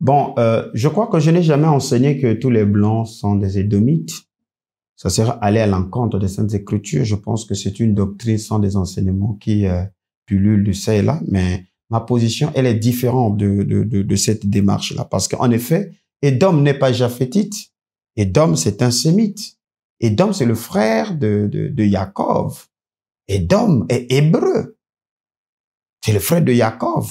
Bon, euh, je crois que je n'ai jamais enseigné que tous les blancs sont des édomites. Ça serait aller à l'encontre des saintes écritures. Je pense que c'est une doctrine sans des enseignements qui euh, pullulent du ça et là. Mais ma position, elle est différente de, cette démarche-là. Parce qu'en effet, Edom n'est pas Japhétite. Edom, c'est un sémite. Edom, c'est le frère de, de, de Yaakov. Edom est hébreu. C'est le frère de Jacob.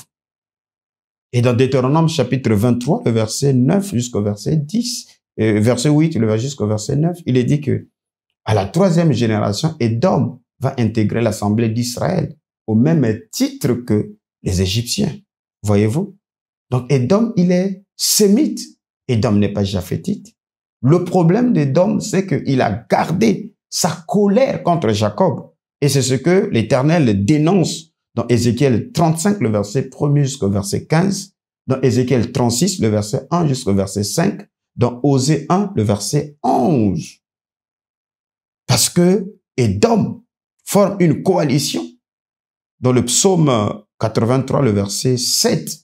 Et dans Deutéronome chapitre 23, le verset 9 jusqu'au verset 10, euh, verset 8 jusqu'au verset 9, il est dit que à la troisième génération, Edom va intégrer l'assemblée d'Israël au même titre que les Égyptiens. Voyez-vous? Donc Edom, il est sémite. Edom n'est pas japhétite. Le problème d'Edom, c'est qu'il a gardé sa colère contre Jacob. Et c'est ce que l'Éternel dénonce dans Ézéchiel 35, le verset 1 jusqu'au verset 15, dans Ézéchiel 36, le verset 1 jusqu'au verset 5, dans Osée 1, le verset 11. Parce que Édom forme une coalition. Dans le psaume 83, le verset 7,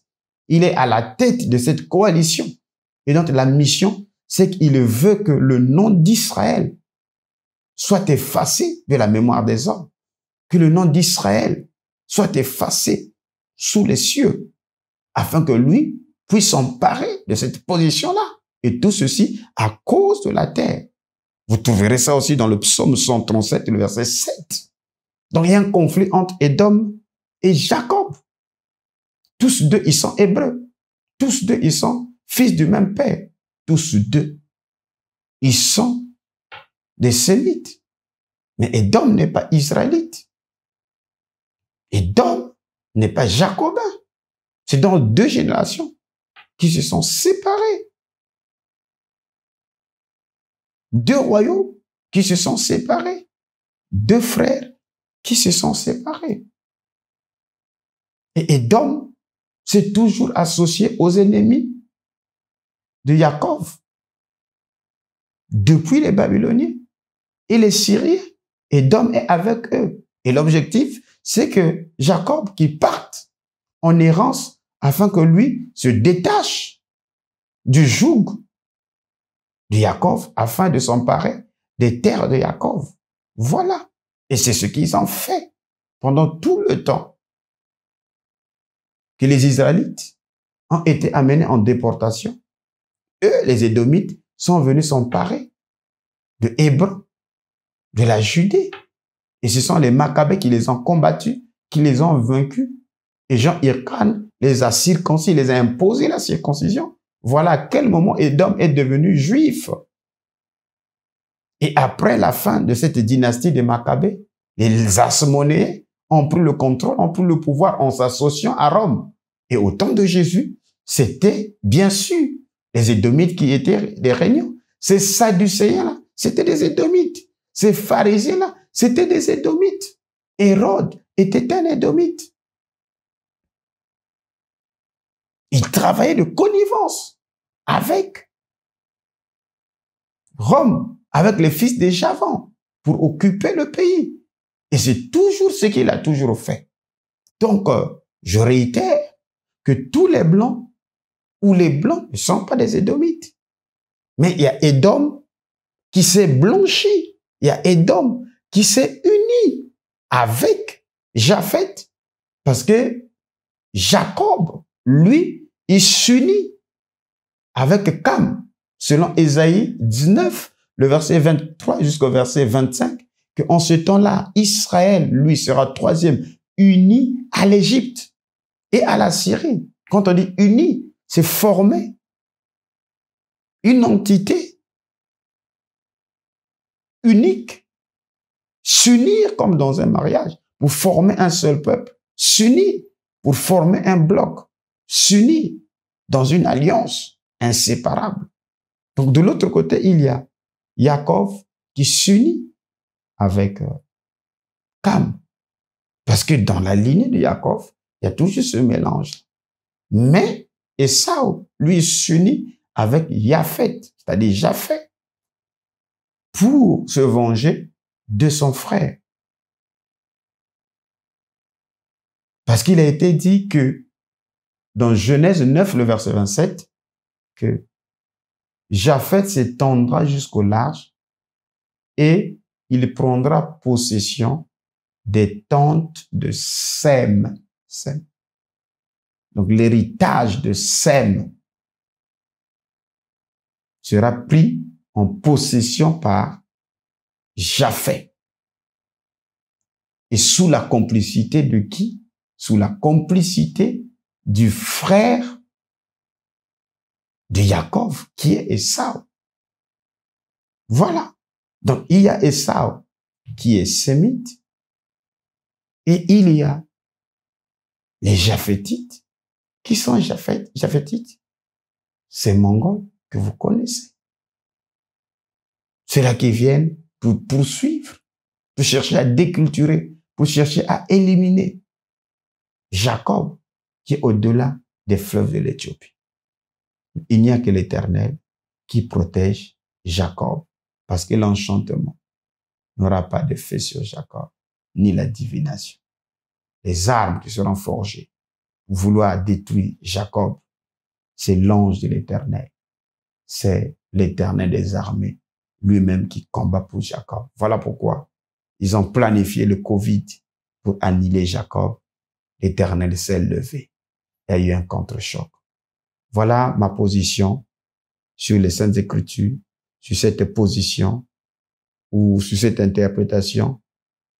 il est à la tête de cette coalition. Et donc la mission, c'est qu'il veut que le nom d'Israël soit effacé de la mémoire des hommes, que le nom d'Israël soit effacé sous les cieux, afin que lui puisse s'emparer de cette position-là. Et tout ceci à cause de la terre. Vous trouverez ça aussi dans le psaume 137, le verset 7. Donc il y a un conflit entre Édom et Jacob. Tous deux, ils sont hébreux. Tous deux, ils sont fils du même père. Tous deux, ils sont des Sémites. Mais Edom n'est pas israélite. Edom n'est pas jacobin. C'est dans deux générations qui se sont séparées. Deux royaumes qui se sont séparés. Deux frères qui se sont séparés. Et Edom s'est toujours associé aux ennemis de Jacob depuis les Babyloniens. Et les Syriens, Dom est avec eux. Et l'objectif, c'est que Jacob qui parte en errance afin que lui se détache du joug de Jacob afin de s'emparer des terres de Jacob. Voilà. Et c'est ce qu'ils ont fait pendant tout le temps que les Israélites ont été amenés en déportation. Eux, les Édomites, sont venus s'emparer de Hébron de la Judée. Et ce sont les Maccabées qui les ont combattus, qui les ont vaincus. Et Jean Hircan les a circoncis, les a imposé la circoncision. Voilà à quel moment Edom est devenu juif. Et après la fin de cette dynastie des Maccabées, les Asmonéens ont pris le contrôle, ont pris le pouvoir en s'associant à Rome. Et au temps de Jésus, c'était bien sûr les Édomites qui étaient des régnants. Ces Sadducéens-là, c'était des Édomites. Ces pharisiens-là, c'était des Édomites. Hérode était un Édomite. Il travaillait de connivence avec Rome, avec les fils des Javans, pour occuper le pays. Et c'est toujours ce qu'il a toujours fait. Donc, euh, je réitère que tous les blancs ou les blancs ne sont pas des Édomites. Mais il y a Édom qui s'est blanchi il y a Edom qui s'est uni avec Japheth parce que Jacob, lui, il s'unit avec Cam, selon Esaïe 19, le verset 23 jusqu'au verset 25, qu'en ce temps-là, Israël, lui, sera troisième, uni à l'Égypte et à la Syrie. Quand on dit uni, c'est former une entité unique, s'unir comme dans un mariage pour former un seul peuple, s'unir pour former un bloc, s'unir dans une alliance inséparable. Donc de l'autre côté, il y a Yaakov qui s'unit avec Cam. Euh, Parce que dans la lignée de Yaakov, il y a toujours ce mélange. Mais Esau, lui, s'unit avec Yafet, c'est-à-dire Japheth pour se venger de son frère. Parce qu'il a été dit que dans Genèse 9, le verset 27, que Japheth s'étendra jusqu'au large et il prendra possession des tentes de Sem. Donc l'héritage de Sem sera pris en possession par Japhet Et sous la complicité de qui Sous la complicité du frère de Jacob, qui est Esau. Voilà. Donc, il y a Esau qui est sémite et il y a les Japhétites qui sont les Japhétites, c'est mongol que vous connaissez. C'est là qu'ils viennent pour poursuivre, pour chercher à déculturer, pour chercher à éliminer Jacob, qui est au-delà des fleuves de l'Éthiopie. Il n'y a que l'Éternel qui protège Jacob, parce que l'enchantement n'aura pas d'effet sur Jacob, ni la divination. Les armes qui seront forgées pour vouloir détruire Jacob, c'est l'ange de l'Éternel. C'est l'Éternel des armées lui-même qui combat pour Jacob. Voilà pourquoi ils ont planifié le Covid pour annihiler Jacob. L'Éternel s'est levé. Il y a eu un contre-choc. Voilà ma position sur les Saintes Écritures, sur cette position ou sur cette interprétation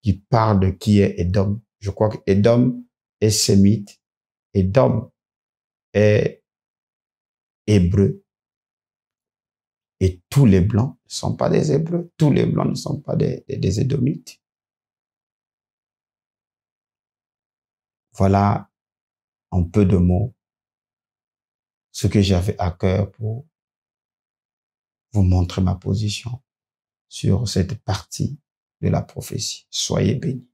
qui parle de qui est Edom. Je crois que Edom est sémite, Edom est hébreu, et tous les blancs ne sont pas des Hébreux, tous les blancs ne sont pas des, Édomites. Voilà, en peu de mots, ce que j'avais à cœur pour vous montrer ma position sur cette partie de la prophétie. Soyez bénis.